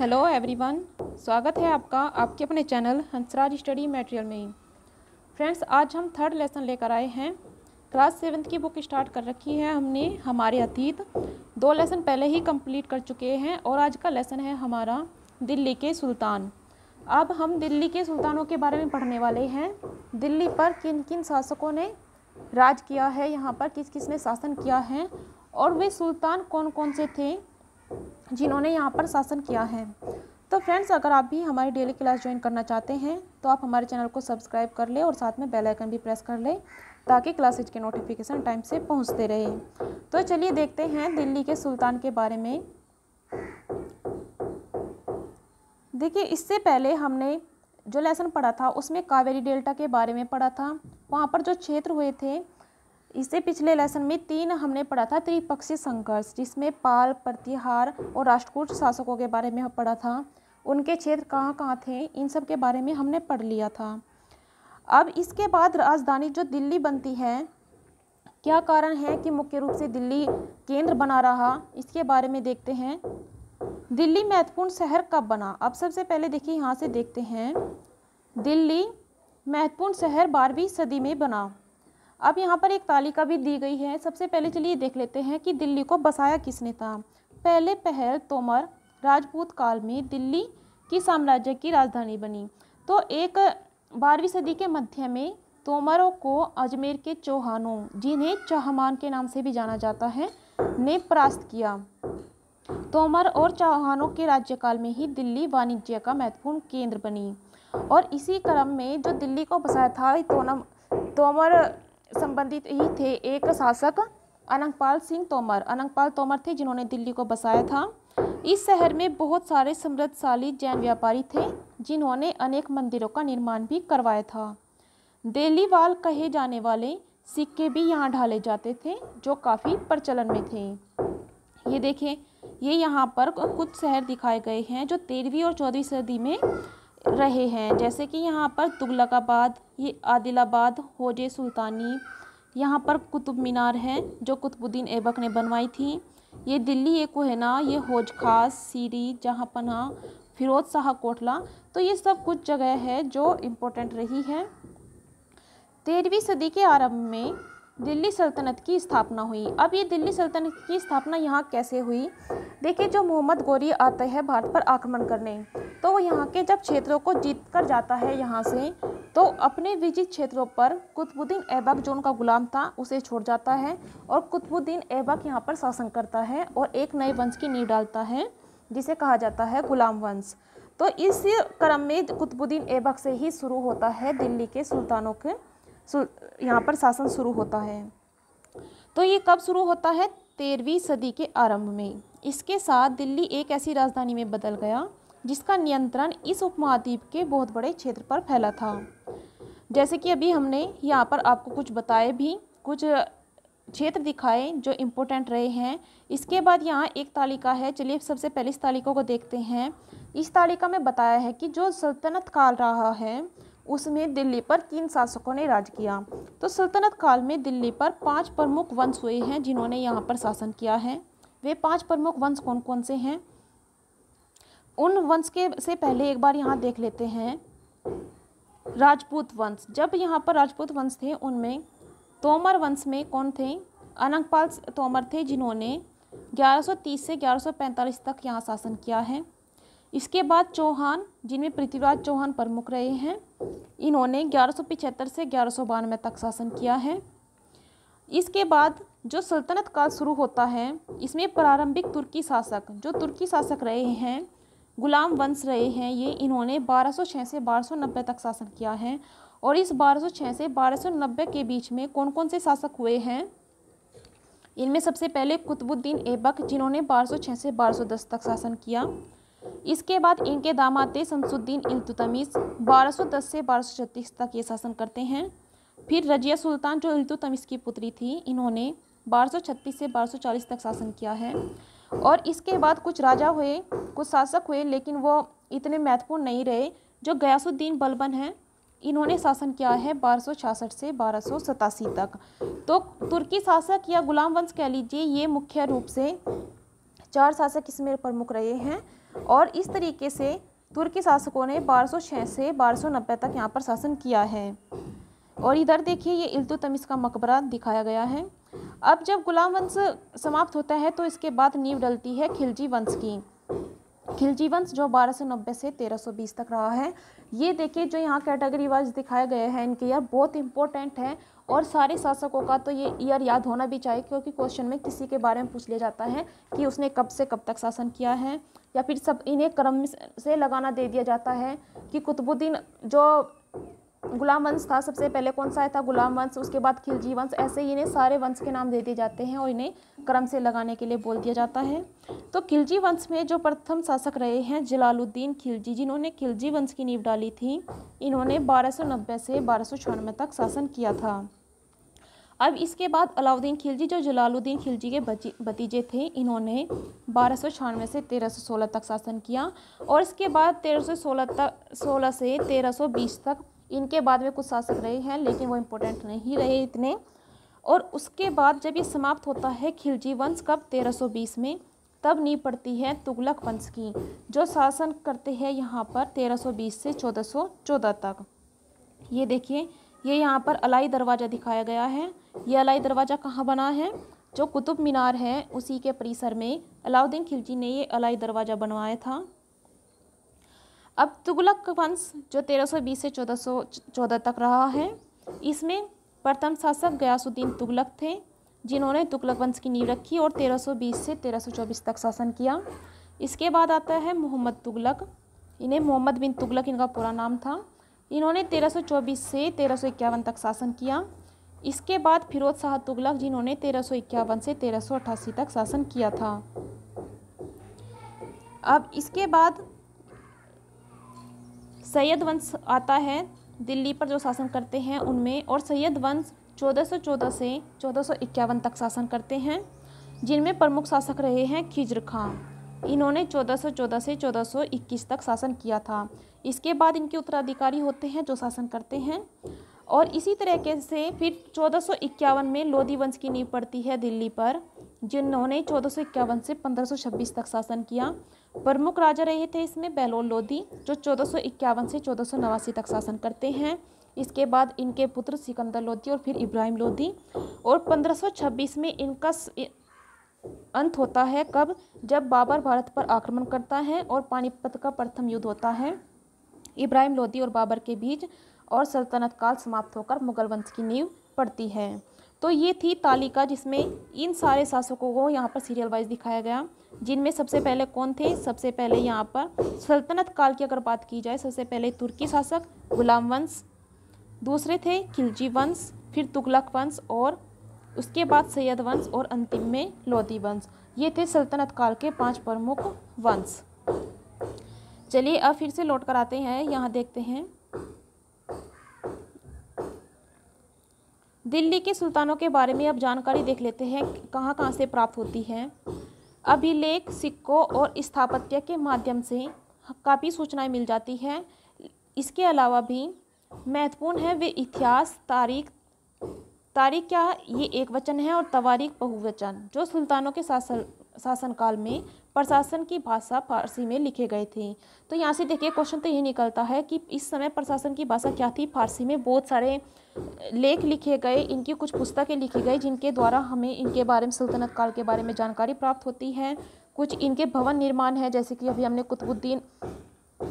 hello everyone स्वागत है आपका आपके अपने चैनल हंसराज स्टडी मटेरियल में फ्रेंड्स आज हम थर्ड लेसन लेकर आए हैं क्लास सेवन्थ की बुक स्टार्ट कर रखी है हमने हमारे अतीत दो लेसन पहले ही कंप्लीट कर चुके हैं और आज का लेसन है हमारा दिल्ली के सुल्तान अब हम दिल्ली के सुल्तानों के बारे में पढ़ने वाले हैं दिल्ली पर किन किन शासकों ने राज किया है यहाँ पर किस किस ने शासन किया है और वे सुल्तान कौन कौन से थे जिन्होंने यहाँ पर शासन किया है तो फ्रेंड्स अगर आप भी हमारी डेली क्लास ज्वाइन करना चाहते हैं तो आप हमारे चैनल को सब्सक्राइब कर लें और साथ में बेल आइकन भी प्रेस कर लें ताकि क्लासेज के नोटिफिकेशन टाइम से पहुँचते रहे तो चलिए देखते हैं दिल्ली के सुल्तान के बारे में देखिए इससे पहले हमने जो लेसन पढ़ा था उसमें कावेरी डेल्टा के बारे में पढ़ा था वहाँ पर जो क्षेत्र हुए थे इससे पिछले लेसन में तीन हमने पढ़ा था त्रिपक्षीय संघर्ष जिसमें पाल प्रतिहार और राष्ट्रकूट शासकों के बारे में पढ़ा था उनके क्षेत्र कहाँ कहाँ थे इन सब के बारे में हमने पढ़ लिया था अब इसके बाद राजधानी जो दिल्ली बनती है क्या कारण है कि मुख्य रूप से दिल्ली केंद्र बना रहा इसके बारे में देखते हैं दिल्ली महत्वपूर्ण शहर कब बना अब सबसे पहले देखिए यहाँ से देखते हैं दिल्ली महत्वपूर्ण शहर बारहवीं सदी में बना अब यहाँ पर एक तालिका भी दी गई है सबसे पहले चलिए देख लेते हैं कि दिल्ली को बसाया किसने था पहले पहल तोमर राजपूत काल में दिल्ली की साम्राज्य की राजधानी बनी तो एक बारहवीं सदी के मध्य में तोमरों को अजमेर के चौहानों जिन्हें चौहान के नाम से भी जाना जाता है ने परास्त किया तोमर और चौहानों के राज्यकाल में ही दिल्ली वाणिज्य का महत्वपूर्ण केंद्र बनी और इसी क्रम में जो दिल्ली को बसाया था तोनम तोमर संबंधित ही थे एक शासक अनंगपाल सिंह तोमर अनंगपाल तोमर थे जिन्होंने दिल्ली को बसाया था इस शहर में बहुत सारे समृद्धशाली जैन व्यापारी थे जिन्होंने अनेक मंदिरों का निर्माण भी करवाया था देलीवाल कहे जाने वाले सिक्के भी यहाँ ढाले जाते थे जो काफ़ी प्रचलन में थे ये देखें ये यहाँ पर कुछ शहर दिखाए गए हैं जो तेरहवीं और चौदहवीं सदी में रहे हैं जैसे कि यहाँ पर तुगलकाबाद ये आदिलाबाद होज सुल्तानी यहाँ पर कुतुब मीनार है जो कुतुबुद्दीन ऐबक ने बनवाई थी ये दिल्ली ये कोहना ये होज खास सीरी जहाँ पना फिरोज शाह कोटला तो ये सब कुछ जगह है जो इम्पोर्टेंट रही है तेरहवीं सदी के आरंभ में दिल्ली सल्तनत की स्थापना हुई अब ये दिल्ली सल्तनत की स्थापना यहाँ कैसे हुई देखिए जो मोहम्मद गौरी आते हैं भारत पर आक्रमण करने तो वो यहाँ के जब क्षेत्रों को जीत कर जाता है यहाँ से तो अपने विजित क्षेत्रों पर कुतुबुद्दीन ऐबक जो उनका गुलाम था उसे छोड़ जाता है और कुतुबुद्दीन ऐबक यहाँ पर शासन करता है और एक नए वंश की नींव डालता है जिसे कहा जाता है गुलाम वंश तो इस क्रम में कुतुबुद्दीन ऐबक से ही शुरू होता है दिल्ली के सुल्तानों के यहाँ पर शासन शुरू होता है तो ये कब शुरू होता है तेरहवीं सदी के आरंभ में इसके साथ दिल्ली एक ऐसी राजधानी में बदल गया जिसका नियंत्रण इस उपमहाद्वीप के बहुत बड़े क्षेत्र पर फैला था जैसे कि अभी हमने यहाँ पर आपको कुछ बताए भी कुछ क्षेत्र दिखाए जो इम्पोर्टेंट रहे हैं इसके बाद यहाँ एक तालिका है चलिए सबसे पहले इस तालिका को देखते हैं इस तालिका में बताया है कि जो सल्तनत काल रहा है उसमें दिल्ली पर तीन शासकों ने राज किया तो सल्तनत काल में दिल्ली पर पांच प्रमुख वंश हुए हैं जिन्होंने यहाँ पर शासन किया है वे पांच प्रमुख वंश कौन कौन से हैं उन वंश के से पहले एक बार यहाँ देख लेते हैं राजपूत वंश जब यहाँ पर राजपूत वंश थे उनमें तोमर वंश में कौन थे अनंगपाल तोमर थे जिन्होंने 1130 से 1145 तक यहाँ शासन किया है इसके बाद चौहान जिनमें पृथ्वीराज चौहान प्रमुख रहे हैं इन्होंने ग्यारह से ग्यारह तक शासन किया है इसके बाद जो सल्तनत काल शुरू होता है इसमें प्रारंभिक तुर्की शासक जो तुर्की शासक रहे हैं गुलाम वंश रहे हैं ये इन्होंने 1206 से 1290 तक शासन किया है और इस 1206 से 1290 के बीच में कौन कौन से शासक हुए हैं इनमें सबसे पहले कुतुबुद्दीन ऐबक जिन्होंने 1206 से 1210 तक शासन किया इसके बाद इनके दामाते शमसुद्दीन इल्तुतमीस 1210 से 1236 तक ये शासन करते हैं फिर रजिया सुल्तान जो इल्तुतमीस की पुत्री थी इन्होंने 1236 से 1240 तक शासन किया है और इसके बाद कुछ राजा हुए कुछ शासक हुए लेकिन वो इतने महत्वपूर्ण नहीं रहे जो गयासुद्दीन बलबन हैं इन्होंने शासन किया है बारह से बारह तक तो तुर्की शासक या गुलाम वंश कह लीजिए ये मुख्य रूप से चार शासक इसमें प्रमुख रहे हैं और इस तरीके से तुर्की शासकों ने 1206 से 1290 तक यहाँ पर शासन किया है और इधर देखिए ये इल्तुतमिश का मकबरा दिखाया गया है अब जब गुलाम वंश समाप्त होता है तो इसके बाद नींव डलती है खिलजी वंश की खिलजी वंश जो 1290 से 1320 तक रहा है ये देखिए जो यहाँ कैटेगरी वाइज दिखाए गए हैं इनके यार बहुत इंपॉर्टेंट है और सारे शासकों का तो ये ईयर याद होना भी चाहिए क्योंकि क्वेश्चन में किसी के बारे में पूछ लिया जाता है कि उसने कब से कब तक शासन किया है या फिर सब इन्हें क्रम से लगाना दे दिया जाता है कि कुतुबुद्दीन जो गुलाम वंश था सबसे पहले कौन सा आया था गुलाम वंश उसके बाद खिलजी वंश ऐसे ही इन्हें सारे वंश के नाम दे दिए जाते हैं और इन्हें क्रम से लगाने के लिए बोल दिया जाता है तो खिलजी वंश में जो प्रथम शासक रहे हैं जलालुद्दीन खिलजी जिन्होंने खिलजी वंश की नींव डाली थी इन्होंने बारह से बारह तक शासन किया था अब इसके बाद अलाउद्दीन खिलजी जो जलालुद्दीन खिलजी के भतीजे थे इन्होंने बारह से 1316 तक शासन किया और इसके बाद 1316 तक सोलह से 1320 तक इनके बाद में कुछ शासक रहे हैं लेकिन वो इम्पोर्टेंट नहीं रहे इतने और उसके बाद जब ये समाप्त होता है खिलजी वंश कब 1320 में तब नींव पड़ती है तुगलक वंश की जो शासन करते हैं यहाँ पर 1320 से 1414 तक ये देखिए ये यहाँ पर अलाई दरवाज़ा दिखाया गया है ये अलाई दरवाज़ा कहाँ बना है जो कुतुब मीनार है उसी के परिसर में अलाउद्दीन खिलजी ने ये अलाई दरवाज़ा बनवाया था अब तुगलक वंश जो 1320 से 1414 तक रहा है इसमें प्रथम शासक गयासुद्दीन तुगलक थे जिन्होंने तुगलक वंश की नींव रखी और 1320 से 1324 तक शासन किया इसके बाद आता है मोहम्मद तुगलक इन्हें मोहम्मद बिन तुगलक इनका पूरा नाम था इन्होंने 1324 से तेरह तक शासन किया इसके बाद फिरोज शाह तुगलक जिन्होंने तेरह से तेरह तक शासन किया था अब इसके बाद सैयद वंश आता है दिल्ली पर जो शासन करते हैं उनमें और सैयद वंश 1414 से चौदह तक शासन करते हैं जिनमें प्रमुख शासक रहे हैं खिजर खां इन्होंने 1414 से 1421 तक शासन किया था इसके बाद इनके उत्तराधिकारी होते हैं जो शासन करते हैं और इसी तरह से फिर चौदह में लोधी वंश की नींव पड़ती है दिल्ली पर जिन्होंने चौदह से 1526 तक शासन किया प्रमुख राजा रहे थे इसमें बहलोल लोधी जो चौदह से चौदह तक शासन करते हैं इसके बाद इनके पुत्र सिकंदर लोधी और फिर इब्राहिम लोधी और 1526 में इनका अंत होता है कब जब बाबर भारत पर आक्रमण करता है और पानीपत का प्रथम युद्ध होता है इब्राहिम लोदी और बाबर के बीच और सल्तनत काल समाप्त होकर मुगल वंश की नींव पड़ती है तो ये थी तालिका जिसमें इन सारे शासकों को यहाँ पर सीरियल वाइज दिखाया गया जिनमें सबसे पहले कौन थे सबसे पहले यहाँ पर सल्तनत काल की अगर बात की जाए सबसे पहले तुर्की शासक गुलाम वंश दूसरे थे खिलजी वंश फिर तुगलक वंश और उसके बाद सैयद वंश और अंतिम में लोधी वंश ये थे सल्तनत काल के पांच प्रमुख वंश चलिए अब फिर से लौट कर आते हैं यहाँ देखते हैं दिल्ली के सुल्तानों के बारे में अब जानकारी देख लेते हैं कहाँ कहाँ से प्राप्त होती है अभिलेख सिक्कों और स्थापत्य के माध्यम से काफ़ी सूचनाएं मिल जाती हैं इसके अलावा भी महत्वपूर्ण है वे इतिहास तारीख तारीख क्या ये एक वचन है और तवारीख बहुवचन जो सुल्तानों के शासन शासनकाल में प्रशासन की भाषा फारसी में लिखे गए थे तो यहाँ से देखिए क्वेश्चन तो ये निकलता है कि इस समय प्रशासन की भाषा क्या थी फारसी में बहुत सारे लेख लिखे गए इनकी कुछ पुस्तकें लिखी गई जिनके द्वारा हमें इनके बारे में सल्तनत काल के बारे में जानकारी प्राप्त होती है कुछ इनके भवन निर्माण है जैसे कि अभी हमने कुतुबुद्दीन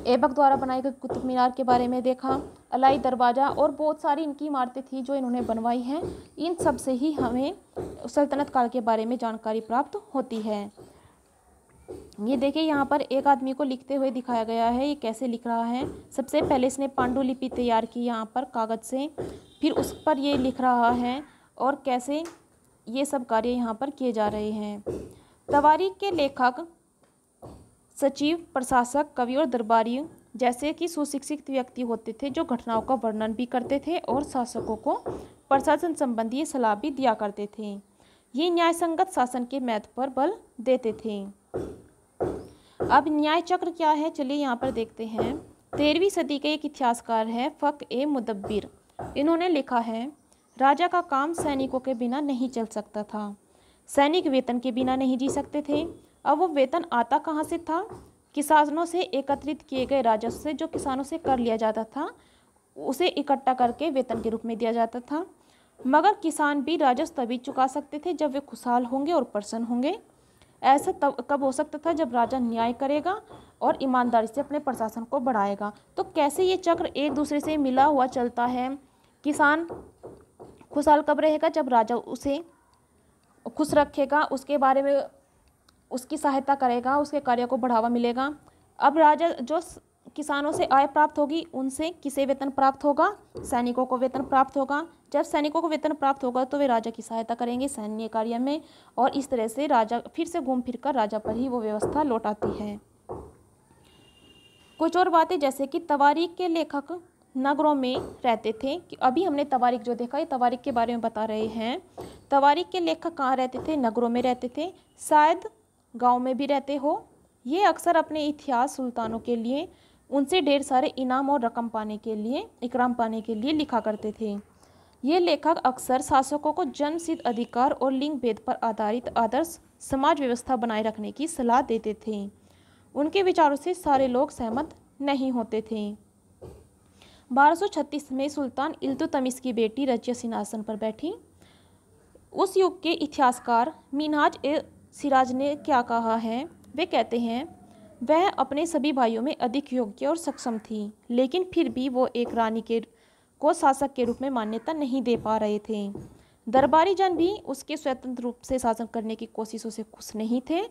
ऐबक द्वारा बनाई गई कुतुब मीनार के बारे में देखा अलाई दरवाज़ा और बहुत सारी इनकी इमारतें थी जो इन्होंने बनवाई हैं इन सब से ही हमें सल्तनत काल के बारे में जानकारी प्राप्त होती है ये देखिए यहाँ पर एक आदमी को लिखते हुए दिखाया गया है ये कैसे लिख रहा है सबसे पहले इसने पांडुलिपि तैयार की यहाँ पर कागज़ से फिर उस पर ये लिख रहा है और कैसे ये सब कार्य यहाँ पर किए जा रहे हैं तवारीख के लेखक सचिव प्रशासक कवि और दरबारी जैसे कि सुशिक्षित व्यक्ति होते थे जो घटनाओं का वर्णन भी करते थे और शासकों को प्रशासन संबंधी सलाह भी दिया करते थे ये न्याय संगत शासन के महत्व पर बल देते थे अब न्याय चक्र क्या है चलिए यहाँ पर देखते हैं तेरहवीं सदी के एक इतिहासकार है फ़क ए मुदब्बिर इन्होंने लिखा है राजा का काम सैनिकों के बिना नहीं चल सकता था सैनिक वेतन के बिना नहीं जी सकते थे अब वो वेतन आता कहाँ से था किसानों से एकत्रित किए गए राजस्व से जो किसानों से कर लिया जाता था उसे इकट्ठा करके वेतन के रूप में दिया जाता था मगर किसान भी राजस्व तभी चुका सकते थे जब वे खुशहाल होंगे और प्रसन्न होंगे ऐसा तब कब हो सकता था जब राजा न्याय करेगा और ईमानदारी से अपने प्रशासन को बढ़ाएगा तो कैसे ये चक्र एक दूसरे से मिला हुआ चलता है किसान खुशहाल कब रहेगा जब राजा उसे खुश रखेगा उसके बारे में उसकी सहायता करेगा उसके कार्य को बढ़ावा मिलेगा अब राजा जो किसानों से आय प्राप्त होगी उनसे किसे वेतन प्राप्त होगा सैनिकों को वेतन प्राप्त होगा जब सैनिकों को वेतन प्राप्त होगा तो वे राजा की सहायता करेंगे सैन्य कार्य में और इस तरह से राजा फिर से घूम फिर कर राजा पर ही वो व्यवस्था लौट आती है कुछ और बातें जैसे कि तवारीख के लेखक नगरों में रहते थे कि अभी हमने तवारीख जो देखा ये तवारीख के बारे में बता रहे हैं तवारीख के लेखक कहाँ रहते थे नगरों में रहते थे शायद गांव में भी रहते हो ये अक्सर अपने इतिहास सुल्तानों के लिए उनसे ढेर सारे इनाम और रकम पाने के लिए इकराम पाने के लिए लिखा करते थे ये लेखक अक्सर शासकों को सिद्ध अधिकार और लिंग भेद पर आधारित आदर्श समाज व्यवस्था बनाए रखने की सलाह देते थे उनके विचारों से सारे लोग सहमत नहीं होते थे 1236 में सुल्तान इल्तुतमिस की बेटी रजिया सिंहासन पर बैठी उस युग के इतिहासकार मीनाज ए सिराज ने क्या कहा है वे कहते हैं वह अपने सभी भाइयों में अधिक योग्य और सक्षम थी लेकिन फिर भी वो एक रानी के को शासक के रूप में मान्यता नहीं दे पा रहे थे दरबारी जन भी उसके स्वतंत्र रूप से शासन करने की कोशिशों से खुश नहीं थे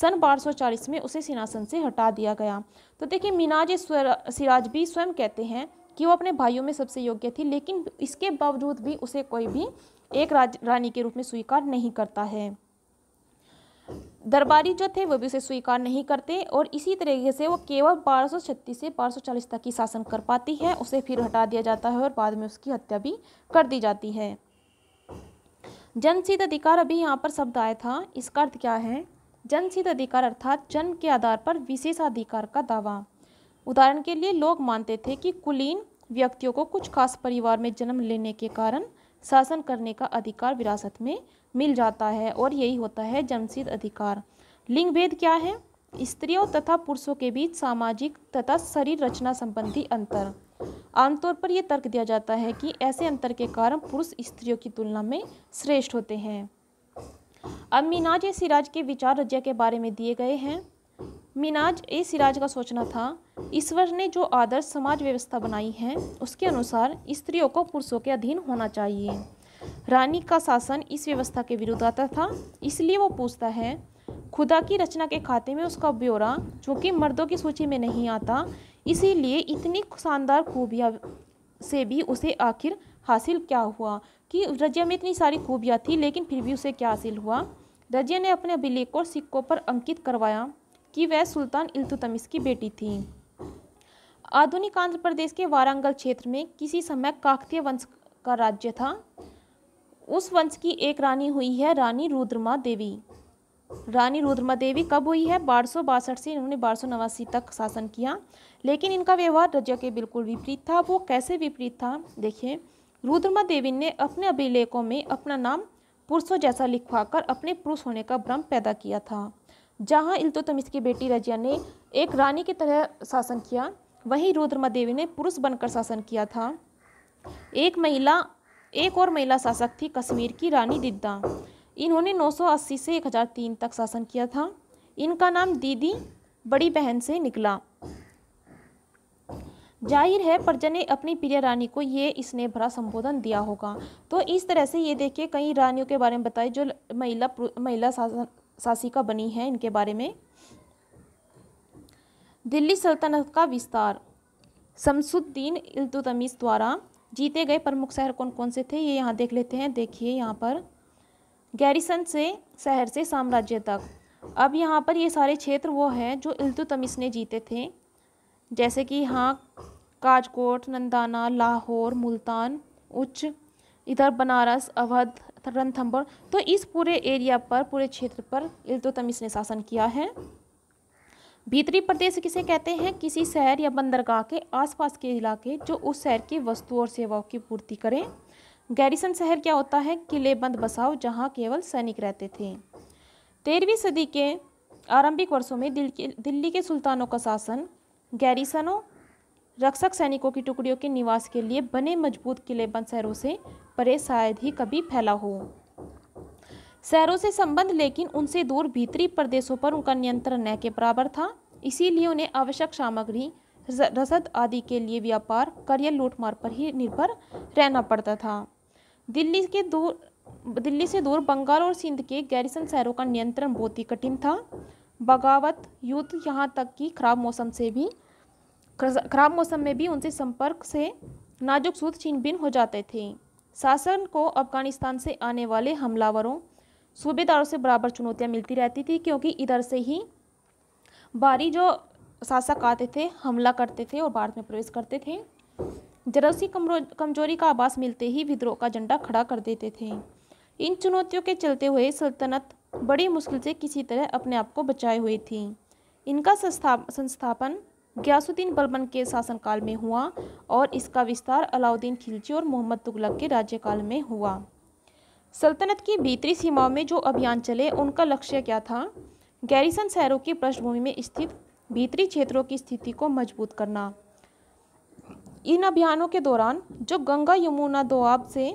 सन 1240 में उसे सिंहासन से हटा दिया गया तो देखिए मीनाज सिराज भी स्वयं कहते हैं कि वो अपने भाइयों में सबसे योग्य थी लेकिन इसके बावजूद भी उसे कोई भी एक राज रानी के रूप में स्वीकार नहीं करता है दरबारी जो थे वो भी उसे स्वीकार नहीं करते और इसी तरीके से वो केवल बारह से बारह तक ही शासन कर पाती है उसे फिर हटा दिया जाता है और बाद में उसकी हत्या भी कर दी जाती है जनसिद्ध अधिकार अभी यहाँ पर शब्द आया था इसका अर्थ क्या है जनसिद्ध अधिकार अर्थात जन्म के आधार पर विशेष अधिकार का दावा उदाहरण के लिए लोग मानते थे कि कुलीन व्यक्तियों को कुछ खास परिवार में जन्म लेने के कारण शासन करने का अधिकार विरासत में मिल जाता है और यही होता है जन्मसिद्ध अधिकार लिंग भेद क्या है स्त्रियों तथा पुरुषों के बीच सामाजिक तथा शरीर रचना संबंधी अंतर आमतौर पर यह तर्क दिया जाता है कि ऐसे अंतर के कारण पुरुष स्त्रियों की तुलना में श्रेष्ठ होते हैं अब मीनाज ए सिराज के विचार रज्या के बारे में दिए गए हैं मीनाज ए सिराज का सोचना था ईश्वर ने जो आदर्श समाज व्यवस्था बनाई है उसके अनुसार स्त्रियों को पुरुषों के अधीन होना चाहिए रानी का शासन इस व्यवस्था के विरुद्ध आता था इसलिए वो पूछता है खुदा की रचना के खाते में उसका ब्यौरा जो कि मर्दों की सूची में नहीं आता इसीलिए इतनी शानदार खूबियाँ से भी उसे आखिर हासिल क्या हुआ कि रजिया में इतनी सारी खूबियाँ थी लेकिन फिर भी उसे क्या हासिल हुआ रजिया ने अपने अभिलेख और सिक्कों पर अंकित करवाया कि वह सुल्तान इल्तुतमिस की बेटी थी आधुनिक आंध्र प्रदेश के वारंगल क्षेत्र में किसी समय काकतीय वंश का राज्य था उस वंश की एक रानी हुई है रानी रुद्रमा देवी रानी रुद्रमा देवी कब हुई है बारह सौ बासठ से इन्होंने बारह सौ नवासी तक शासन किया लेकिन इनका व्यवहार रजा के बिल्कुल विपरीत था वो कैसे विपरीत था देखिए रुद्रमा देवी ने अपने अभिलेखों में अपना नाम पुरुषों जैसा लिखवाकर अपने पुरुष होने का भ्रम पैदा किया था जहाँ इल्तुतमिस की बेटी रजिया ने एक रानी की तरह शासन किया वहीं रुद्रमा देवी ने पुरुष बनकर शासन किया था एक महिला एक और महिला शासक थी कश्मीर की रानी दिद्दा इन्होंने 980 से 1003 तक शासन किया था इनका नाम दीदी बड़ी बहन से निकला जाहिर है प्रजा ने अपनी प्रिय रानी को ये इसने भरा संबोधन दिया होगा तो इस तरह से ये देखिए कई रानियों के बारे में बताए जो महिला महिला शासिका बनी है इनके बारे में दिल्ली सल्तनत का विस्तार शमसुद्दीन इल्तुतमिश द्वारा जीते गए प्रमुख शहर कौन कौन से थे ये यहाँ देख लेते हैं देखिए यहाँ पर गैरिसन से शहर से साम्राज्य तक अब यहाँ पर ये सारे क्षेत्र वो हैं जो इल्तुतमिस ने जीते थे जैसे कि यहाँ काजकोट नंदाना लाहौर मुल्तान उच्च इधर बनारस अवध रंथम्बर तो इस पूरे एरिया पर पूरे क्षेत्र पर इल्तुतमिस ने शासन किया है भीतरी प्रदेश किसे कहते हैं किसी शहर या बंदरगाह के आसपास के इलाके जो उस शहर की वस्तु और सेवाओं की पूर्ति करें गैरिसन शहर क्या होता है किलेबंद बसाओ जहाँ केवल सैनिक रहते थे तेरहवीं सदी के आरंभिक वर्षों में दिल्ली के सुल्तानों का शासन गैरिसनों रक्षक सैनिकों की टुकड़ियों के निवास के लिए बने मजबूत किलेबंद शहरों से परे शायद ही कभी फैला हो शहरों से संबंध लेकिन उनसे दूर भीतरी प्रदेशों पर उनका नियंत्रण न के बराबर था इसीलिए उन्हें आवश्यक सामग्री रसद आदि के लिए व्यापार कर या लूटमार पर ही निर्भर रहना पड़ता था दिल्ली के दूर दिल्ली से दूर बंगाल और सिंध के गैरिसन शहरों का नियंत्रण बहुत ही कठिन था बगावत युद्ध यहाँ तक कि खराब मौसम से भी खराब मौसम में भी उनसे संपर्क से नाजुक सूद छीन बिन हो जाते थे शासन को अफगानिस्तान से आने वाले हमलावरों सूबेदारों से बराबर चुनौतियाँ मिलती रहती थी क्योंकि इधर से ही बारी जो शासक आते थे हमला करते थे और भारत में प्रवेश करते थे जरा सी कमजोरी का आभास मिलते ही विद्रोह का झंडा खड़ा कर देते थे इन चुनौतियों के चलते हुए सल्तनत बड़ी मुश्किल से किसी तरह अपने आप को बचाए हुए थी इनका संस्थापन ग्यासुद्दीन बलबन के शासनकाल में हुआ और इसका विस्तार अलाउद्दीन खिलजी और मोहम्मद तुगलक के राज्यकाल में हुआ सल्तनत की भीतरी सीमाओं में जो अभियान चले उनका लक्ष्य क्या था गैरिसन शहरों की पृष्ठभूमि में स्थित भीतरी क्षेत्रों की स्थिति को मजबूत करना इन अभियानों के दौरान जो गंगा यमुना दोआब से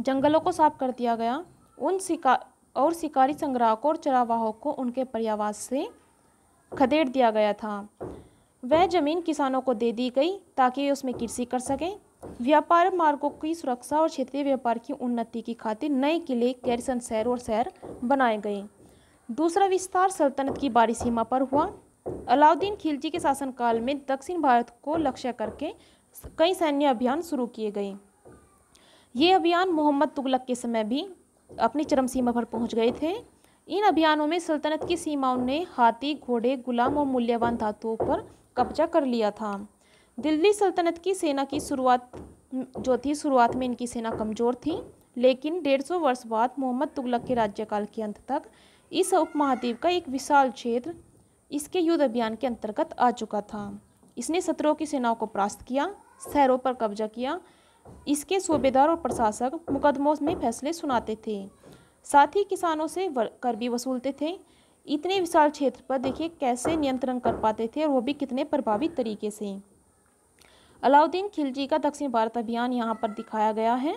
जंगलों को साफ कर दिया गया उन शिका और शिकारी संग्राहकों और चरावाहों को उनके पर्यावास से खदेड़ दिया गया था वह ज़मीन किसानों को दे दी गई ताकि उसमें कृषि कर सकें व्यापार मार्गों की सुरक्षा और क्षेत्रीय व्यापार की उन्नति की खातिर नए किले कैरिसन शहर और शहर बनाए गए दूसरा विस्तार सल्तनत की बारी सीमा पर हुआ अलाउद्दीन खिलजी के शासनकाल में दक्षिण भारत को लक्ष्य करके कई सैन्य अभियान शुरू किए गए ये अभियान मोहम्मद तुगलक के समय भी अपनी चरम सीमा पर पहुंच गए थे इन अभियानों में सल्तनत की सीमाओं ने हाथी घोड़े गुलाम और मूल्यवान धातुओं पर कब्जा कर लिया था दिल्ली सल्तनत की सेना की शुरुआत जो थी शुरुआत में इनकी सेना कमज़ोर थी लेकिन डेढ़ सौ वर्ष बाद मोहम्मद तुगलक के राज्यकाल के अंत तक इस उपमहाद्वीप का एक विशाल क्षेत्र इसके युद्ध अभियान के अंतर्गत आ चुका था इसने सत्रों की सेनाओं को परास्त किया शहरों पर कब्जा किया इसके सूबेदार और प्रशासक मुकदमों में फैसले सुनाते थे साथ ही किसानों से कर भी वसूलते थे इतने विशाल क्षेत्र पर देखिए कैसे नियंत्रण कर पाते थे और वो भी कितने प्रभावी तरीके से अलाउद्दीन खिलजी का दक्षिण भारत अभियान यहाँ पर दिखाया गया है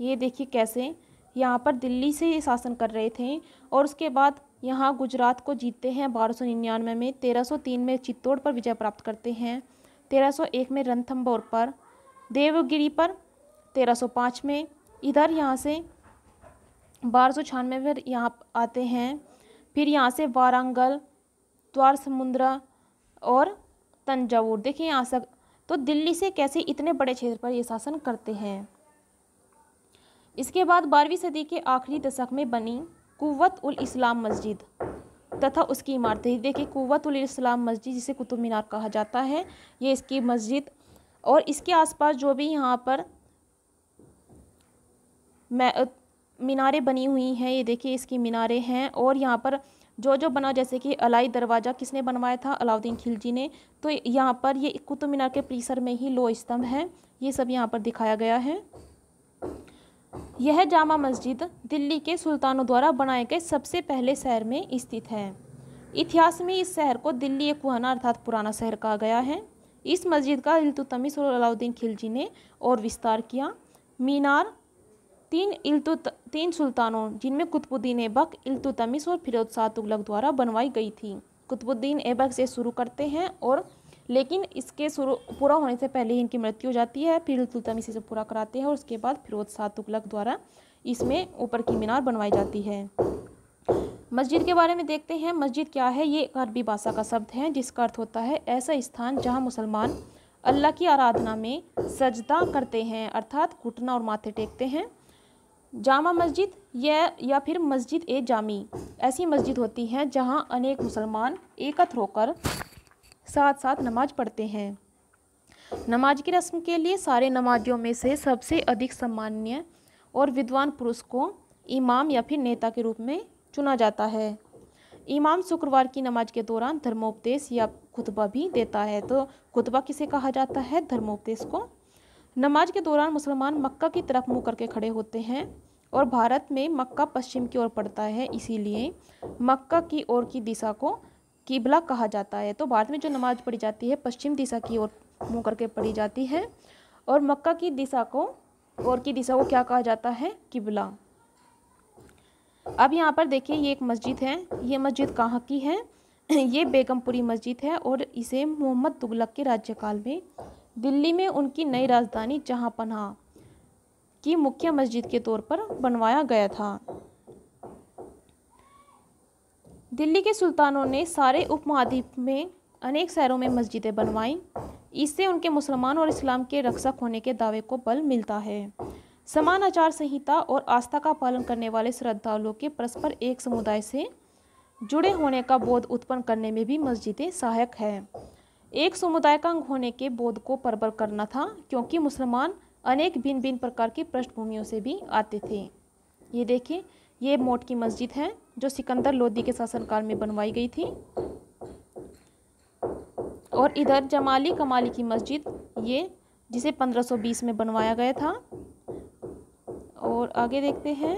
ये देखिए कैसे यहाँ पर दिल्ली से ये शासन कर रहे थे और उसके बाद यहाँ गुजरात को जीतते हैं बारह सौ निन्यानवे में तेरह सौ तीन में चित्तौड़ पर विजय प्राप्त करते हैं तेरह सौ एक में रणथम्बोर पर देवगिरी पर तेरह सौ पाँच में इधर यहाँ से बारह सौ छियानवे में यहाँ आते हैं फिर यहाँ से वारंगल द्वार समुद्रा और तंजावुर देखिए यहाँ से तो दिल्ली से कैसे इतने बड़े क्षेत्र पर ये शासन करते हैं इसके बाद बारहवीं सदी के आखिरी दशक में बनी कुवत उल इस्लाम मस्जिद तथा उसकी इमारतें देखिए कुवत उल इस्लाम मस्जिद जिसे कुतुब मीनार कहा जाता है ये इसकी मस्जिद और इसके आसपास जो भी यहाँ पर मीनारें बनी हुई हैं ये देखिए इसकी मीनारें हैं और यहाँ पर जो जो बना जैसे कि अलाई दरवाज़ा किसने बनवाया था अलाउद्दीन खिलजी ने तो यहाँ पर ये कुतुब मीनार के परिसर में ही लो स्तंभ है ये सब यहाँ पर दिखाया गया है यह जामा मस्जिद दिल्ली के सुल्तानों द्वारा बनाए गए सबसे पहले शहर में स्थित है इतिहास में इस शहर को दिल्ली कुहाना अर्थात पुराना शहर कहा गया है इस मस्जिद का इल्तुतमिस और अलाउद्दीन खिलजी ने और विस्तार किया मीनार तीन इल्तु तीन सुल्तानों जिनमें कुतुबुद्दीन ऐबक इल्तुतमिस और फिरोज शाह तुगलक द्वारा बनवाई गई थी कुतुबुद्दीन ऐबक से शुरू करते हैं और लेकिन इसके शुरू पूरा होने से पहले ही इनकी मृत्यु हो जाती है फिर इल्तुतमिस इसे पूरा कराते हैं और उसके बाद फिरोज शाह तुगलक द्वारा इसमें ऊपर की मीनार बनवाई जाती है मस्जिद के बारे में देखते हैं मस्जिद क्या है ये एक अरबी भाषा का शब्द है जिसका अर्थ होता है ऐसा स्थान जहाँ मुसलमान अल्लाह की आराधना में सजदा करते हैं अर्थात घुटना और माथे टेकते हैं जामा मस्जिद यह या फिर मस्जिद ए जामी ऐसी मस्जिद होती हैं जहाँ अनेक मुसलमान एकत्र होकर साथ साथ नमाज पढ़ते हैं नमाज की रस्म के लिए सारे नमाजियों में से सबसे अधिक सम्मान्य और विद्वान पुरुष को इमाम या फिर नेता के रूप में चुना जाता है इमाम शुक्रवार की नमाज के दौरान धर्मोपदेश या खुतबा भी देता है तो खुतबा किसे कहा जाता है धर्मोपदेश को नमाज के दौरान मुसलमान मक्का की तरफ मुंह करके खड़े होते हैं और भारत में मक्का पश्चिम की ओर पड़ता है इसीलिए मक्का की ओर की दिशा को किबला कहा जाता है तो भारत में जो नमाज पढ़ी जाती है पश्चिम दिशा की ओर मुँह करके पढ़ी जाती है और मक्का की दिशा को और की दिशा को क्या कहा जाता है किबला अब यहाँ पर देखिए ये एक मस्जिद है ये मस्जिद कहाँ की है ये बेगमपुरी मस्जिद है और इसे मोहम्मद तुगलक के राज्यकाल में दिल्ली में उनकी नई राजधानी जहाँ पन्हा की मुख्य मस्जिद के तौर पर बनवाया गया था दिल्ली के सुल्तानों ने सारे उपमहाद्वीप में अनेक शहरों में मस्जिदें बनवाईं इससे उनके मुसलमान और इस्लाम के रक्षक होने के दावे को बल मिलता है समान आचार संहिता और आस्था का पालन करने वाले श्रद्धालुओं के परस्पर एक समुदाय से जुड़े होने का बोध उत्पन्न करने में भी मस्जिदें सहायक हैं एक समुदाय का अंग होने के बोध को प्रबल करना था क्योंकि मुसलमान अनेक भिन्न भिन्न प्रकार की पृष्ठभूमियों से भी आते थे ये देखिए ये मोट की मस्जिद है जो सिकंदर लोधी के शासनकाल में बनवाई गई थी और इधर जमाली कमाली की मस्जिद ये जिसे 1520 में बनवाया गया था और आगे देखते हैं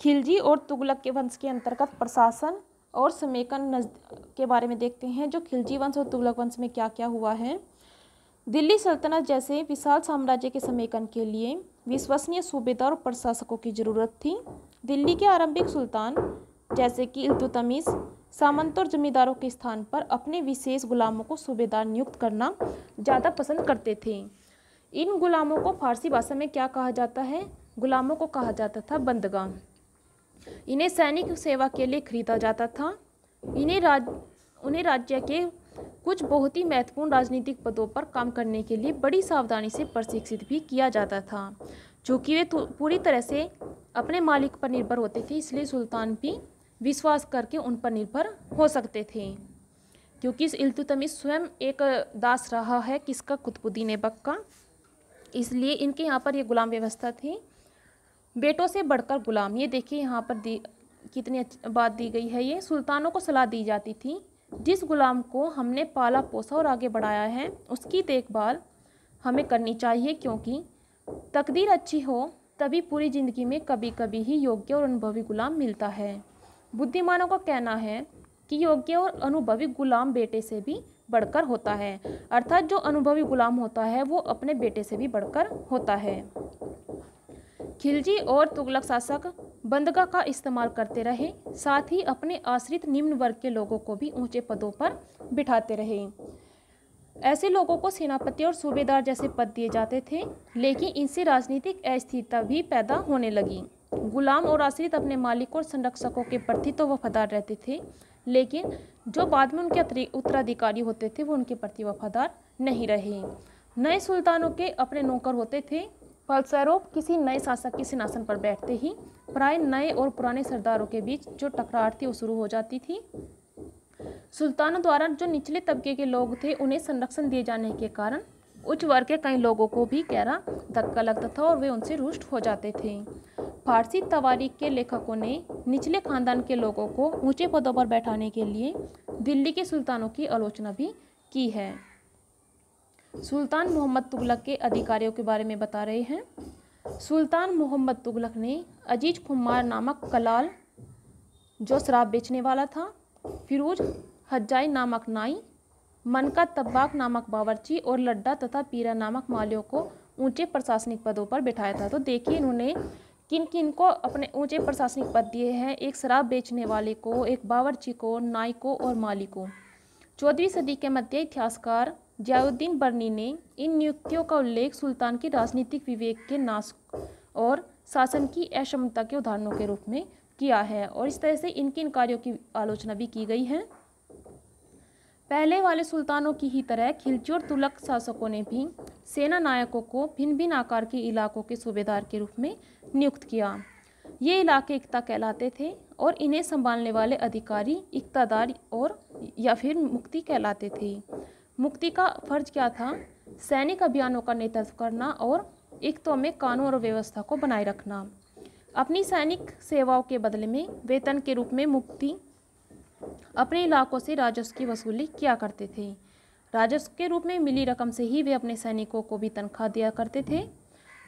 खिलजी और तुगलक के वंश के अंतर्गत प्रशासन और समेकन नज के बारे में देखते हैं जो खिलजी वंश और तुगलक वंश में क्या क्या हुआ है दिल्ली सल्तनत जैसे विशाल साम्राज्य के समेकन के लिए विश्वसनीय सूबेदार और प्रशासकों की ज़रूरत थी दिल्ली के आरंभिक सुल्तान जैसे कि इल्तुतमीस सामंत और जमींदारों के स्थान पर अपने विशेष गुलामों को सूबेदार नियुक्त करना ज़्यादा पसंद करते थे इन गुलामों को फारसी भाषा में क्या कहा जाता है गुलामों को कहा जाता था बंदगा इन्हें सैनिक सेवा के लिए खरीदा जाता था इन्हें राज उन्हें राज्य के कुछ बहुत ही महत्वपूर्ण राजनीतिक पदों पर काम करने के लिए बड़ी सावधानी से प्रशिक्षित भी किया जाता था चूँकि वे पूरी तरह से अपने मालिक पर निर्भर होते थे इसलिए सुल्तान भी विश्वास करके उन पर निर्भर हो सकते थे क्योंकि इस इल्तुतमिस स्वयं एक दास रहा है किसका कुतुबुद्दीन ऐबक का इसलिए इनके यहाँ पर यह गुलाम व्यवस्था थी बेटों से बढ़कर गुलाम ये देखिए यहाँ पर दी कितनी बात दी गई है ये सुल्तानों को सलाह दी जाती थी जिस गुलाम को हमने पाला पोसा और आगे बढ़ाया है उसकी देखभाल हमें करनी चाहिए क्योंकि तकदीर अच्छी हो तभी पूरी ज़िंदगी में कभी कभी ही योग्य और अनुभवी गुलाम मिलता है बुद्धिमानों का कहना है कि योग्य और अनुभवी गुलाम बेटे से भी बढ़कर होता है अर्थात जो अनुभवी गुलाम होता है वो अपने बेटे से भी बढ़कर होता है खिलजी और तुगलक शासक बंदगा का इस्तेमाल करते रहे साथ ही अपने आश्रित निम्न वर्ग के लोगों को भी ऊंचे पदों पर बिठाते रहे ऐसे लोगों को सेनापति और सूबेदार जैसे पद दिए जाते थे लेकिन इनसे राजनीतिक अस्थिरता भी पैदा होने लगी गुलाम और आश्रित अपने मालिक और संरक्षकों के प्रति तो वफादार रहते थे लेकिन जो बाद में उनके उत्तराधिकारी होते थे वो उनके प्रति वफादार नहीं रहे नए सुल्तानों के अपने नौकर होते थे फलस्वरूप किसी नए शासक के सिंहासन पर बैठते ही प्राय नए और पुराने सरदारों के बीच जो टकरार थी वो शुरू हो जाती थी सुल्तानों द्वारा जो निचले तबके के लोग थे उन्हें संरक्षण दिए जाने के कारण उच्च वर्ग के कई लोगों को भी गहरा धक्का लगता था और वे उनसे रुष्ट हो जाते थे फारसी तवारीख के लेखकों ने निचले खानदान के लोगों को ऊंचे पदों पर बैठाने के लिए दिल्ली के सुल्तानों की आलोचना भी की है सुल्तान मोहम्मद तुगलक के अधिकारियों के बारे में बता रहे हैं सुल्तान मोहम्मद तुगलक ने अजीज खुमार नामक कलाल जो शराब बेचने वाला था फिरोज हज्जाई नामक नाई मनका तब्बाक नामक बावर्ची और लड्डा तथा पीरा नामक मालियों को ऊंचे प्रशासनिक पदों पर बैठाया था तो देखिए इन्होंने किन किन को अपने ऊंचे प्रशासनिक पद दिए हैं एक शराब बेचने वाले को एक बावर्ची को नाई को और माली को चौदहवीं सदी के मध्य इतिहासकार जियाउद्दीन बर्नी ने इन नियुक्तियों का उल्लेख सुल्तान की राजनीतिक विवेक के नाश और शासन की अक्षमता के उदाहरणों के रूप में किया है और इस तरह से इनके इन कार्यों की आलोचना भी की गई है पहले वाले सुल्तानों की ही तरह खिलची और तुलक शासकों ने भी सेना नायकों को भिन्न भिन्न आकार के इलाकों के सूबेदार के रूप में नियुक्त किया ये इलाके एकता कहलाते थे और इन्हें संभालने वाले अधिकारी इकतादार और या फिर मुक्ति कहलाते थे मुक्ति का फर्ज क्या था सैनिक अभियानों का नेतृत्व करना और तो में कानून और व्यवस्था को बनाए रखना अपनी सैनिक सेवाओं के बदले में वेतन के रूप में मुक्ति अपने इलाकों से राजस्व की वसूली किया करते थे राजस्व के रूप में मिली रकम से ही वे अपने सैनिकों को भी तनख्वाह दिया करते थे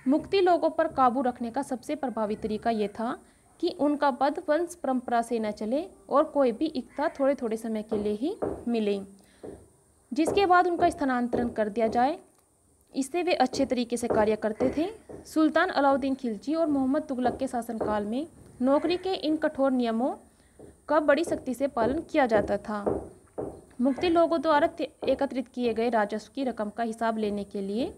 मुक्ति लोगों पर काबू रखने का सबसे प्रभावी तरीका ये था कि उनका पद वंश परंपरा से न चले और कोई भी इकता थोड़े थोड़े समय के लिए ही मिले जिसके बाद उनका स्थानांतरण कर दिया जाए इससे वे अच्छे तरीके से कार्य करते थे सुल्तान अलाउद्दीन खिलजी और मोहम्मद तुगलक के शासनकाल में नौकरी के इन कठोर नियमों का बड़ी सख्ती से पालन किया जाता था मुक्ति लोगों द्वारा एकत्रित किए गए राजस्व की रकम का हिसाब लेने के लिए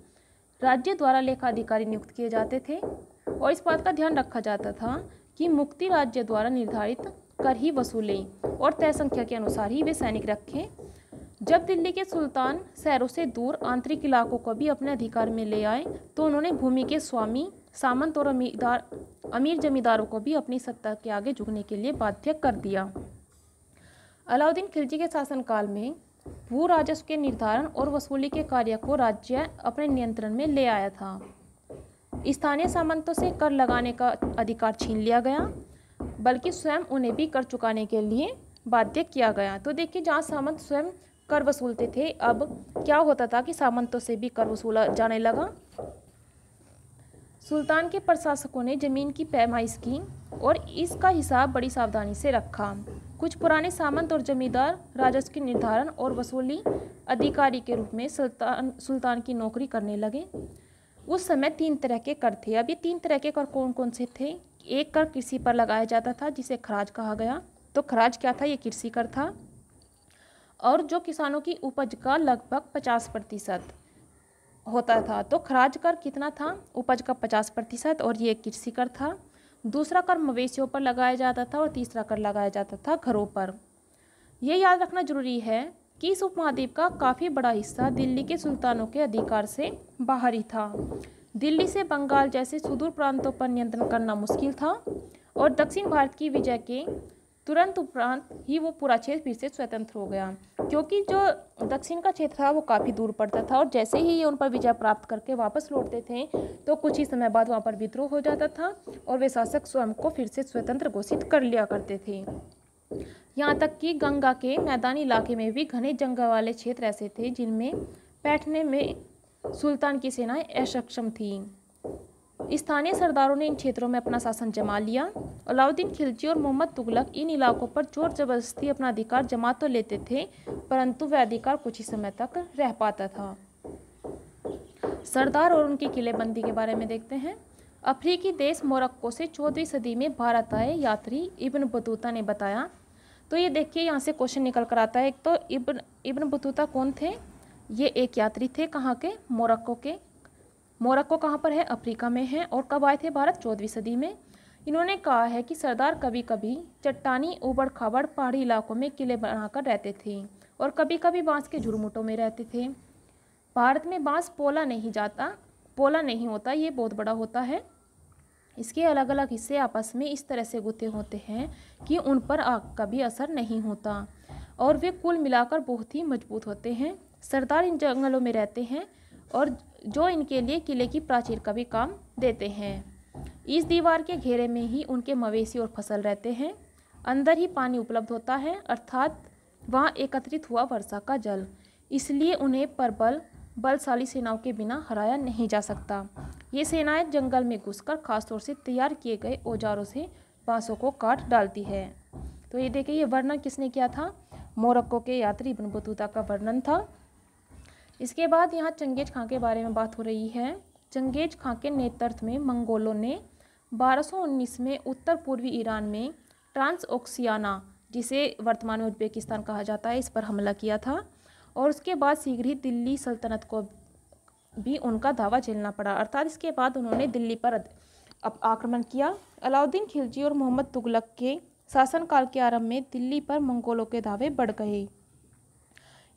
राज्य द्वारा लेखा अधिकारी नियुक्त किए जाते थे और इस बात का ध्यान रखा जाता था कि मुक्ति राज्य द्वारा निर्धारित कर ही वसूलें और तय संख्या के अनुसार ही वे सैनिक रखें जब दिल्ली के सुल्तान शहरों से दूर आंतरिक इलाकों को भी अपने अधिकार में ले आए तो उन्होंने भूमि के स्वामी सामंत और अमीरदार अमीर जमींदारों को भी अपनी सत्ता के आगे झुकने के लिए बाध्य कर दिया अलाउद्दीन खिलजी के शासनकाल में भू राजस्व के निर्धारण और वसूली के कार्य को राज्य अपने नियंत्रण में ले आया था स्थानीय सामंतों से कर लगाने का अधिकार छीन लिया गया बल्कि स्वयं उन्हें भी कर चुकाने के लिए बाध्य किया गया तो देखिए जहाँ सामंत स्वयं कर वसूलते थे अब क्या होता था कि सामंतों से भी कर वसूला जाने लगा सुल्तान के प्रशासकों ने जमीन की पैमाइश की और इसका हिसाब बड़ी सावधानी से रखा कुछ पुराने सामंत और जमींदार राजस्व के निर्धारण और वसूली अधिकारी के रूप में सुल्तान सुल्तान की नौकरी करने लगे उस समय तीन तरह के कर थे अब ये तीन तरह के कर कौन कौन से थे एक कर कृषि पर लगाया जाता था जिसे खराज कहा गया तो खराज क्या था ये कृषि कर था और जो किसानों की उपज का लगभग पचास प्रतिशत होता था तो खराज कर कितना था उपज का पचास प्रतिशत और ये कृषि कर था दूसरा कर मवेशियों पर लगाया जाता था और तीसरा कर लगाया जाता था घरों पर यह याद रखना जरूरी है कि इस उपमहाद्वीप का काफ़ी बड़ा हिस्सा दिल्ली के सुल्तानों के अधिकार से बाहरी था दिल्ली से बंगाल जैसे सुदूर प्रांतों पर नियंत्रण करना मुश्किल था और दक्षिण भारत की विजय के तुरंत उपरांत ही वो पूरा क्षेत्र फिर से स्वतंत्र हो गया क्योंकि जो दक्षिण का क्षेत्र था वो काफ़ी दूर पड़ता था और जैसे ही ये उन पर विजय प्राप्त करके वापस लौटते थे तो कुछ ही समय बाद वहाँ पर विद्रोह हो जाता था और वे शासक स्वयं को फिर से स्वतंत्र घोषित कर लिया करते थे यहाँ तक कि गंगा के मैदानी इलाके में भी घने जंगल वाले क्षेत्र ऐसे थे जिनमें बैठने में सुल्तान की सेनाएं असक्षम थीं स्थानीय सरदारों ने इन क्षेत्रों में अपना शासन जमा लिया अलाउद्दीन खिलजी और मोहम्मद तुगलक इन इलाकों पर जोर जबरदस्ती अपना अधिकार जमा तो लेते थे परंतु वह अधिकार कुछ ही समय तक रह पाता था सरदार और उनकी किलेबंदी के बारे में देखते हैं अफ्रीकी देश मोरक्को से चौदहवीं सदी में भारत आए यात्री इब्न बतूता ने बताया तो ये देखिए यहाँ से क्वेश्चन निकल कर आता है एक तो इब्न इब्न बतूता कौन थे ये एक यात्री थे कहाँ के मोरक्को के मोरक्को कहाँ पर है अफ्रीका में है और कब आए थे भारत चौदहवीं सदी में इन्होंने कहा है कि सरदार कभी कभी चट्टानी उबड़ खाबड़ पहाड़ी इलाकों में किले बनाकर रहते थे और कभी कभी बांस के झुरमुटों में रहते थे भारत में बांस पोला नहीं जाता पोला नहीं होता ये बहुत बड़ा होता है इसके अलग अलग हिस्से आपस में इस तरह से गुथे होते हैं कि उन पर आग का भी असर नहीं होता और वे कुल मिलाकर बहुत ही मजबूत होते हैं सरदार इन जंगलों में रहते हैं और जो इनके लिए किले की प्राचीर का भी काम देते हैं इस दीवार के घेरे में ही उनके मवेशी और फसल रहते हैं अंदर ही पानी उपलब्ध होता है अर्थात वहाँ एकत्रित हुआ वर्षा का जल इसलिए उन्हें प्रबल बलशाली सेनाओं के बिना हराया नहीं जा सकता ये सेनाएं जंगल में घुसकर खासतौर से तैयार किए गए औजारों से बाँसों को काट डालती है तो ये देखिए ये वर्णन किसने किया था मोरक्को के यात्री बनबतूता का वर्णन था इसके बाद यहाँ चंगेज खां के बारे में बात हो रही है चंगेज खां के नेतृत्व में मंगोलों ने 1219 में उत्तर पूर्वी ईरान में ट्रांस ऑक्सियाना जिसे वर्तमान में उज्बेकिस्तान कहा जाता है इस पर हमला किया था और उसके बाद शीघ्र ही दिल्ली सल्तनत को भी उनका दावा झेलना पड़ा अर्थात इसके बाद उन्होंने दिल्ली पर आक्रमण किया अलाउद्दीन खिलजी और मोहम्मद तुगलक के शासनकाल के आरंभ में दिल्ली पर मंगोलों के दावे बढ़ गए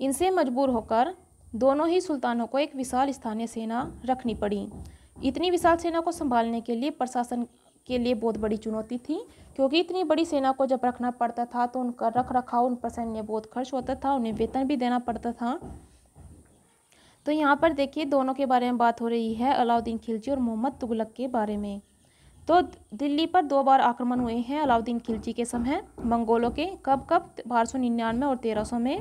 इनसे मजबूर होकर दोनों ही सुल्तानों को एक विशाल स्थानीय सेना रखनी पड़ी इतनी विशाल सेना को संभालने के लिए प्रशासन के लिए बहुत बड़ी चुनौती थी क्योंकि इतनी बड़ी सेना को जब रखना पड़ता था तो उनका रख रखाव उन पर सैन्य बहुत खर्च होता था उन्हें वेतन भी देना पड़ता था तो यहाँ पर देखिए दोनों के बारे में बात हो रही है अलाउद्दीन खिलजी और मोहम्मद तुगलक के बारे में तो दिल्ली पर दो बार आक्रमण हुए हैं अलाउद्दीन खिलजी के समय मंगोलों के कब कब बारह सौ निन्यानवे और तेरह सौ में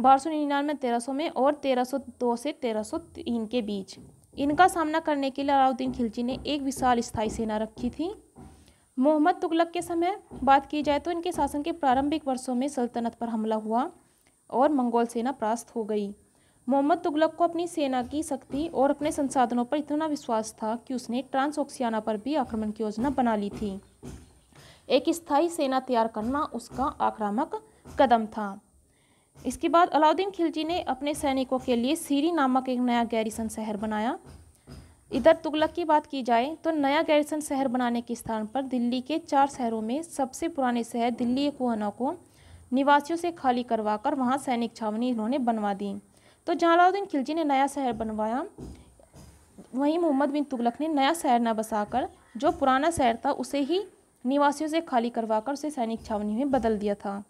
बारह सौ निन्यानवे तेरह सौ में और तेरह सौ दो से तेरह सौ तीन के बीच इनका सामना करने के लिए अलाउद्दीन खिलजी ने एक विशाल स्थायी सेना रखी थी मोहम्मद तुगलक के समय बात की जाए तो इनके शासन के प्रारंभिक वर्षों में सल्तनत पर हमला हुआ और मंगोल सेना परास्त हो गई मोहम्मद तुगलक को अपनी सेना की शक्ति और अपने संसाधनों पर इतना विश्वास था कि उसने ट्रांस ऑक्सियाना पर भी आक्रमण की योजना बना ली थी एक स्थायी सेना तैयार करना उसका आक्रामक कदम था इसके बाद अलाउद्दीन खिलजी ने अपने सैनिकों के लिए सीरी नामक एक नया गैरिसन शहर बनाया इधर तुगलक की बात की जाए तो नया गैरिसन शहर बनाने के स्थान पर दिल्ली के चार शहरों में सबसे पुराने शहर दिल्ली कोहना को निवासियों से खाली करवा कर वहाँ सैनिक छावनी इन्होंने बनवा दी तो जहाँ अलाउद्दीन खिलजी ने नया शहर बनवाया वहीं मोहम्मद बिन तुगलक ने नया शहर न बसाकर जो पुराना शहर था उसे ही निवासियों से खाली करवाकर उसे सैनिक छावनी में बदल दिया था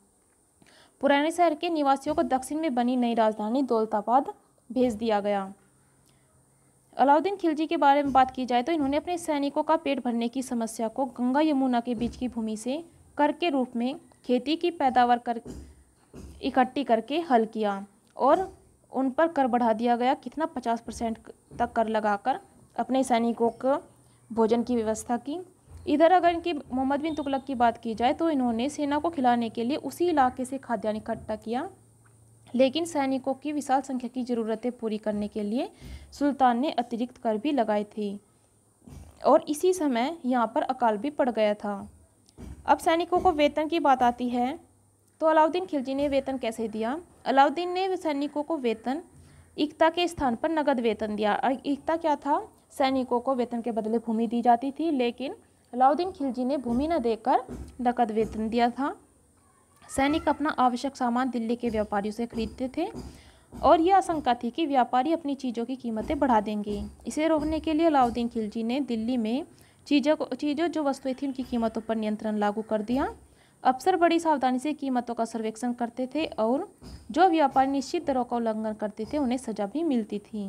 पुराने शहर के निवासियों को दक्षिण में बनी नई राजधानी दौलताबाद भेज दिया गया अलाउद्दीन खिलजी के बारे में बात की जाए तो इन्होंने अपने सैनिकों का पेट भरने की समस्या को गंगा यमुना के बीच की भूमि से कर के रूप में खेती की पैदावार कर इकट्ठी करके हल किया और उन पर कर बढ़ा दिया गया कितना पचास परसेंट तक कर लगाकर अपने सैनिकों को भोजन की व्यवस्था की इधर अगर इनकी मोहम्मद बिन तुगलक की बात की जाए तो इन्होंने सेना को खिलाने के लिए उसी इलाके से खाद्यान्न इकट्ठा किया लेकिन सैनिकों की विशाल संख्या की ज़रूरतें पूरी करने के लिए सुल्तान ने अतिरिक्त कर भी लगाए थे और इसी समय यहाँ पर अकाल भी पड़ गया था अब सैनिकों को वेतन की बात आती है तो अलाउद्दीन खिलजी ने वेतन कैसे दिया अलाउद्दीन ने सैनिकों को वेतन एकता के स्थान पर नगद वेतन दिया एकता क्या था सैनिकों को वेतन के बदले भूमि दी जाती थी लेकिन अलाउद्दीन खिलजी ने भूमि न देकर नकद वेतन दिया था सैनिक अपना आवश्यक सामान दिल्ली के व्यापारियों से खरीदते थे और यह आशंका थी कि व्यापारी अपनी चीज़ों की कीमतें बढ़ा देंगे इसे रोकने के लिए अलाउद्दीन खिलजी ने दिल्ली में चीज़ों को चीज़ों जो वस्तुएं थीं उनकी कीमतों पर नियंत्रण लागू कर दिया अफसर बड़ी सावधानी से कीमतों का सर्वेक्षण करते थे और जो व्यापारी निश्चित दरों का उल्लंघन करते थे उन्हें सजा भी मिलती थी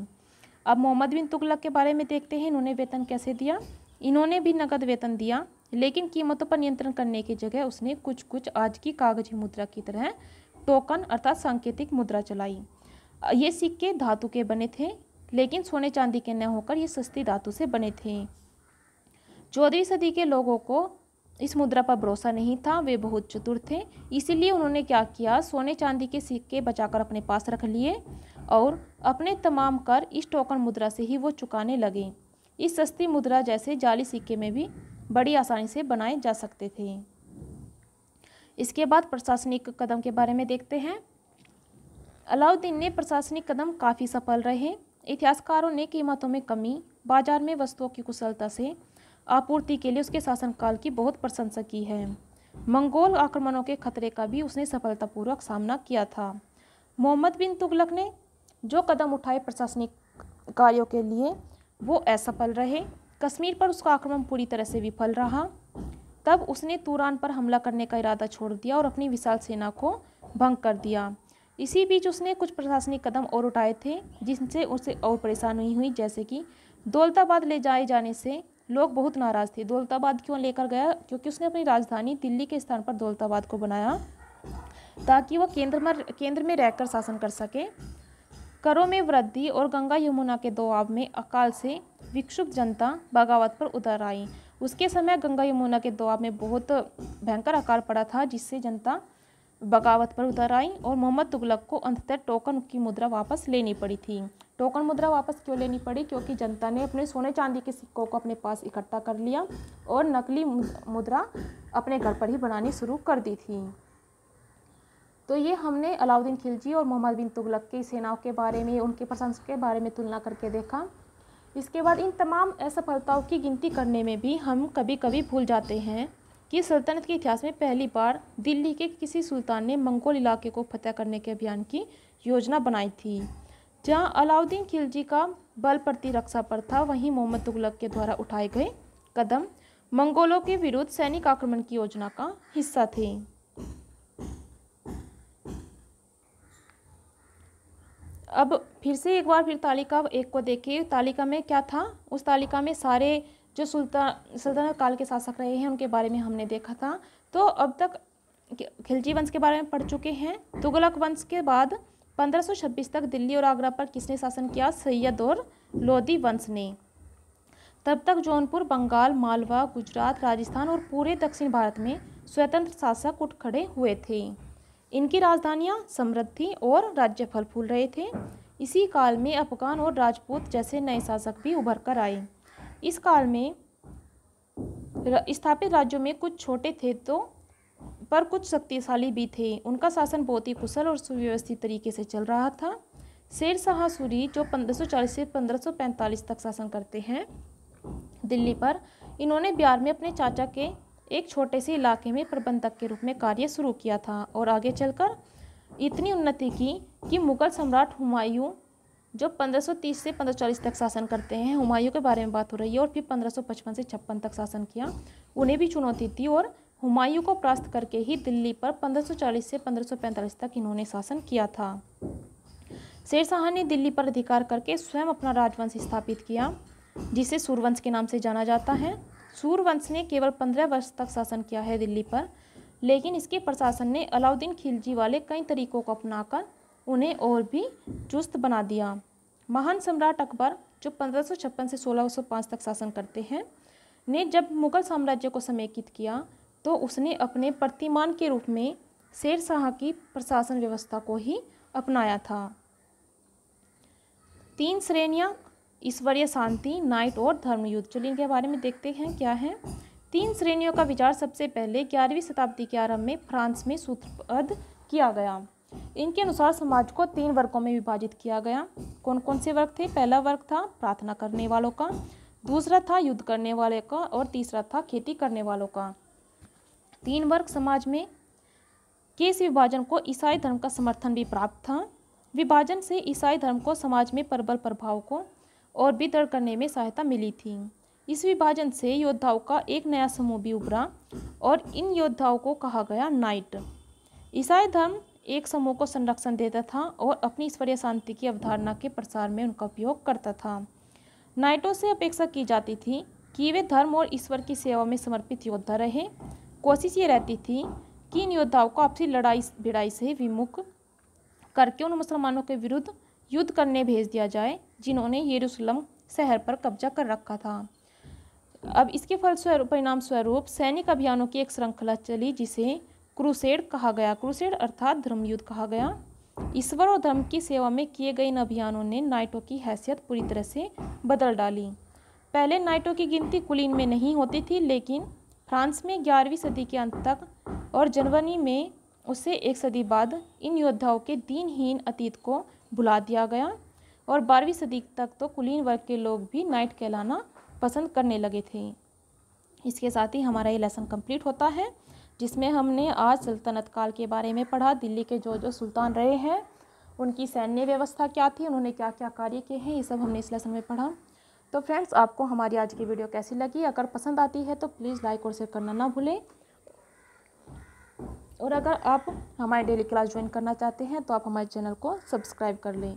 अब मोहम्मद बिन तुगलक के बारे में देखते हैं इन्होंने वेतन कैसे दिया इन्होंने भी नकद वेतन दिया लेकिन कीमतों पर नियंत्रण करने की जगह उसने कुछ कुछ आज की कागजी मुद्रा की तरह टोकन अर्थात सांकेतिक मुद्रा चलाई ये सिक्के धातु के बने थे लेकिन सोने चांदी के न होकर ये सस्ती धातु से बने थे चौदहवीं सदी के लोगों को इस मुद्रा पर भरोसा नहीं था वे बहुत चतुर थे इसीलिए उन्होंने क्या किया सोने चांदी के सिक्के बचाकर अपने पास रख लिए और अपने तमाम कर इस टोकन मुद्रा से ही वो चुकाने लगे इस सस्ती मुद्रा जैसे जाली सिक्के में भी बड़ी आसानी से बनाए जा सकते थे इसके बाद प्रशासनिक कदम के बारे में देखते हैं अलाउद्दीन ने प्रशासनिक कदम काफ़ी सफल रहे इतिहासकारों ने कीमतों में कमी बाजार में वस्तुओं की कुशलता से आपूर्ति के लिए उसके शासनकाल की बहुत प्रशंसा की है मंगोल आक्रमणों के खतरे का भी उसने सफलतापूर्वक सामना किया था मोहम्मद बिन तुगलक ने जो कदम उठाए प्रशासनिक कार्यों के लिए वो असफल रहे कश्मीर पर उसका आक्रमण पूरी तरह से विफल रहा तब उसने तुरान पर हमला करने का इरादा छोड़ दिया और अपनी विशाल सेना को भंग कर दिया इसी बीच उसने कुछ प्रशासनिक कदम और उठाए थे जिनसे उसे और परेशानी हुई जैसे कि दौलताबाद ले जाए जाने से लोग बहुत नाराज़ थे दौलताबाद क्यों लेकर गया क्योंकि उसने अपनी राजधानी दिल्ली के स्थान पर दौलताबाद को बनाया ताकि वह केंद्र में केंद्र में रहकर शासन कर सके करों में वृद्धि और गंगा यमुना के दबाव में अकाल से विक्षुभ जनता बगावत पर उतर आई उसके समय गंगा यमुना के दबाव में बहुत भयंकर अकाल पड़ा था जिससे जनता बगावत पर उतर आई और मोहम्मद तुगलक को अंततः टोकन की मुद्रा वापस लेनी पड़ी थी टोकन मुद्रा वापस क्यों लेनी पड़ी क्योंकि जनता ने अपने सोने चांदी के सिक्कों को अपने पास इकट्ठा कर लिया और नकली मुद्रा अपने घर पर ही बनानी शुरू कर दी थी तो ये हमने अलाउद्दीन खिलजी और मोहम्मद बिन तुगलक की सेनाओं के बारे में उनके प्रशंसक के बारे में तुलना करके देखा इसके बाद इन तमाम असफलताओं की गिनती करने में भी हम कभी कभी भूल जाते हैं कि सल्तनत के इतिहास में पहली बार दिल्ली के किसी सुल्तान ने मंगोल इलाके को फतह करने के अभियान की योजना बनाई थी जहां अलाउद्दीन खिलजी का बल प्रतिरक्षा पर था वहीं मोहम्मद तुगलक के द्वारा उठाए गए कदम मंगोलों के विरुद्ध सैनिक आक्रमण की योजना का हिस्सा थे अब फिर से एक बार फिर तालिका एक को देखिए तालिका में क्या था उस तालिका में सारे जो सुल्तान सल्तनत काल के शासक रहे हैं उनके बारे में हमने देखा था तो अब तक खिलजी वंश के बारे में पढ़ चुके हैं तुगलक वंश के बाद 1526 तक दिल्ली और आगरा पर किसने शासन किया सैयद और लोधी वंश ने तब तक जौनपुर बंगाल मालवा गुजरात राजस्थान और पूरे दक्षिण भारत में स्वतंत्र शासक उठ खड़े हुए थे इनकी राजधानियाँ समृद्धि और राज्य फल फूल रहे थे इसी काल में अफगान और राजपूत जैसे नए शासक भी उभर कर आए इस काल में स्थापित राज्यों में कुछ छोटे थे तो पर कुछ शक्तिशाली भी थे उनका शासन बहुत ही कुशल और सुव्यवस्थित तरीके से चल रहा था शेर शाह सूरी जो 1540 से 1545 तक शासन करते हैं दिल्ली पर इन्होंने बिहार में अपने चाचा के एक छोटे से इलाके में प्रबंधक के रूप में कार्य शुरू किया था और आगे चलकर इतनी उन्नति की कि मुगल सम्राट हुमायूं जो 1530 से 1540 तक शासन करते हैं हुमायूं के बारे में बात हो रही है और फिर 1555 से छप्पन तक शासन किया उन्हें भी चुनौती थी और हुमायूं को प्रास्त करके ही दिल्ली पर 1540 से 1545 तक इन्होंने शासन किया था शेर शाह ने दिल्ली पर अधिकार करके स्वयं अपना राजवंश स्थापित किया जिसे सूर्यवंश के नाम से जाना जाता है सूर्यवंश ने केवल पंद्रह वर्ष तक शासन किया है दिल्ली पर लेकिन इसके प्रशासन ने अलाउद्दीन खिलजी वाले कई तरीकों को अपनाकर उन्हें और भी चुस्त बना दिया महान सम्राट अकबर जो पंद्रह से 1605 तक शासन करते हैं ने जब मुगल साम्राज्य को समेकित किया तो उसने अपने प्रतिमान के रूप में शेर शाह की प्रशासन व्यवस्था को ही अपनाया था तीन श्रेणियाँ ईश्वरीय शांति नाइट और धर्मयुद्ध चलिए इनके बारे में देखते हैं क्या है तीन श्रेणियों का विचार सबसे पहले ग्यारहवीं शताब्दी के आरंभ में फ्रांस में सूत्रपद किया गया इनके अनुसार समाज को तीन वर्गों में विभाजित किया गया कौन कौन से वर्ग थे पहला वर्ग था प्रार्थना करने वालों का दूसरा था युद्ध करने वाले का और तीसरा था खेती करने वालों का तीन वर्ग समाज में केस विभाजन को ईसाई धर्म का समर्थन भी प्राप्त था विभाजन से ईसाई धर्म को समाज में प्रबल प्रभाव को और भी दृढ़ करने में सहायता मिली थी इस विभाजन से योद्धाओं का एक नया समूह भी उभरा और इन योद्धाओं को कहा गया नाइट ईसाई धर्म एक समूह को संरक्षण देता था और अपनी ईश्वरीय शांति की अवधारणा के प्रसार में उनका उपयोग करता था नाइटों से अपेक्षा की जाती थी कि वे धर्म और ईश्वर की सेवा में समर्पित योद्धा रहे कोशिश ये रहती थी कि इन योद्धाओं को आपसी लड़ाई भिड़ाई से विमुख करके उन मुसलमानों के विरुद्ध युद्ध करने भेज दिया जाए जिन्होंने यरूशलम शहर पर कब्जा कर रखा था अब इसके फलस्वरूप परिणाम स्वरूप सैनिक अभियानों की एक श्रृंखला चली जिसे क्रूसेड कहा गया क्रूसेड अर्थात धर्मयुद्ध कहा गया ईश्वर और धर्म की सेवा में किए गए इन अभियानों ने नाइटों की हैसियत पूरी तरह से बदल डाली पहले नाइटों की गिनती कुलीन में नहीं होती थी लेकिन फ्रांस में ग्यारहवीं सदी के अंत तक और जर्मनी में उससे एक सदी बाद इन योद्धाओं के दीनहीन अतीत को भुला दिया गया और बारहवीं सदी तक तो कुलीन वर्ग के लोग भी नाइट कहलाना पसंद करने लगे थे इसके साथ ही हमारा ये लेसन कंप्लीट होता है जिसमें हमने आज सल्तनत काल के बारे में पढ़ा दिल्ली के जो जो सुल्तान रहे हैं उनकी सैन्य व्यवस्था क्या थी उन्होंने क्या क्या कार्य किए हैं ये सब हमने इस लेसन में पढ़ा तो फ्रेंड्स आपको हमारी आज की वीडियो कैसी लगी अगर पसंद आती है तो प्लीज़ लाइक और शेयर करना ना भूलें और अगर आप हमारी डेली क्लास ज्वाइन करना चाहते हैं तो आप हमारे चैनल को सब्सक्राइब कर लें